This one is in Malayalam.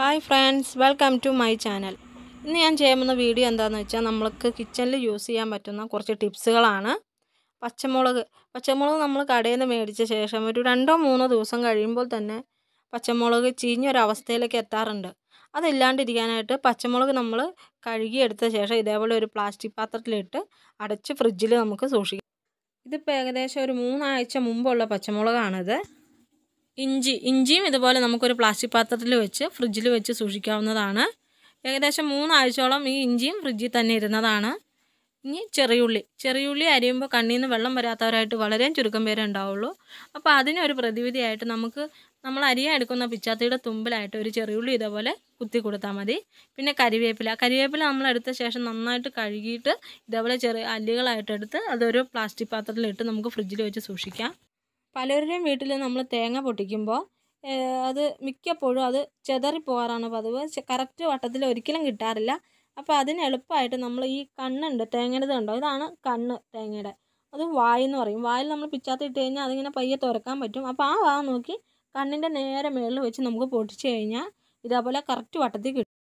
hi friends welcome to my channel ഇന്ന് ഞാൻ ചെയ്യുന്ന വീഡിയോ എന്താണെന്ന് വെച്ചാൽ നമ്മൾക്ക് കിച്ചണിൽ യൂസ് ചെയ്യാൻ പറ്റുന്ന കുറച്ച് ടിപ്സുകളാണ് പച്ചമുളക് പച്ചമുളക് നമ്മൾ കടയിൽ നിന്ന് മേടിച്ച ശേഷം ഒരു രണ്ടോ മൂന്നോ ദിവസം കഴിയുമ്പോൾ തന്നെ പച്ചമുളക് ചീഞ്ഞൊരവസ്ഥയിലേക്ക് എത്താറുണ്ട് അതില്ലാണ്ടിരിക്കാനായിട്ട് പച്ചമുളക് നമ്മൾ കഴുകിയെടുത്ത ശേഷം ഇതേപോലെ ഒരു പ്ലാസ്റ്റിക് പാത്രത്തിലിട്ട് അടച്ച് ഫ്രിഡ്ജിൽ നമുക്ക് സൂക്ഷിക്കാം ഇതിപ്പോൾ ഏകദേശം ഒരു മൂന്നാഴ്ച മുമ്പുള്ള പച്ചമുളകാണിത് ഇഞ്ചി ഇഞ്ചിയും ഇതുപോലെ നമുക്കൊരു പ്ലാസ്റ്റിക് പാത്രത്തിൽ വെച്ച് ഫ്രിഡ്ജിൽ വെച്ച് സൂക്ഷിക്കാവുന്നതാണ് ഏകദേശം മൂന്നാഴ്ചയോളം ഈ ഇഞ്ചിയും ഫ്രിഡ്ജിൽ തന്നെ ഇരുന്നതാണ് ഇനി ചെറിയുള്ളി ചെറിയുള്ളി അരിയുമ്പോൾ കണ്ണിൽ വെള്ളം വരാത്തവരായിട്ട് വളരെ ചുരുക്കം പേരെ ഉണ്ടാവുള്ളൂ അപ്പോൾ അതിനൊരു പ്രതിവിധിയായിട്ട് നമുക്ക് നമ്മൾ അരിയാൻ എടുക്കുന്ന പിച്ചാത്തിയുടെ തുമ്പിലായിട്ട് ഒരു ചെറിയുള്ളി ഇതേപോലെ കുത്തി കൊടുത്താൽ മതി പിന്നെ കരിവേപ്പില കരിവേപ്പില നമ്മൾ എടുത്ത ശേഷം നന്നായിട്ട് കഴുകിയിട്ട് ഇതേപോലെ ചെറിയ അല്ലികളായിട്ടെടുത്ത് അതൊരു പ്ലാസ്റ്റിക് പാത്രത്തിലിട്ട് നമുക്ക് ഫ്രിഡ്ജിൽ വെച്ച് സൂക്ഷിക്കാം പലരുടെയും വീട്ടിൽ നമ്മൾ തേങ്ങ പൊട്ടിക്കുമ്പോൾ അത് മിക്കപ്പോഴും അത് ചെതറിപ്പോകാറാണ് പതിവ് കറക്റ്റ് വട്ടത്തിൽ ഒരിക്കലും കിട്ടാറില്ല അപ്പോൾ അതിന് എളുപ്പമായിട്ട് നമ്മൾ ഈ കണ്ണുണ്ട് തേങ്ങയുടെ ഉണ്ടോ ഇതാണ് കണ്ണ് തേങ്ങയുടെ അത് വായെന്ന് പറയും വായിൽ നമ്മൾ ഇട്ട് കഴിഞ്ഞാൽ അതിങ്ങനെ പയ്യെ തുറക്കാൻ പറ്റും അപ്പോൾ ആ ഭാഗം നോക്കി കണ്ണിൻ്റെ നേരെ മേളിൽ വെച്ച് നമുക്ക് പൊട്ടിച്ച് കഴിഞ്ഞാൽ ഇതേപോലെ കറക്റ്റ് വട്ടത്തിൽ കിട്ടും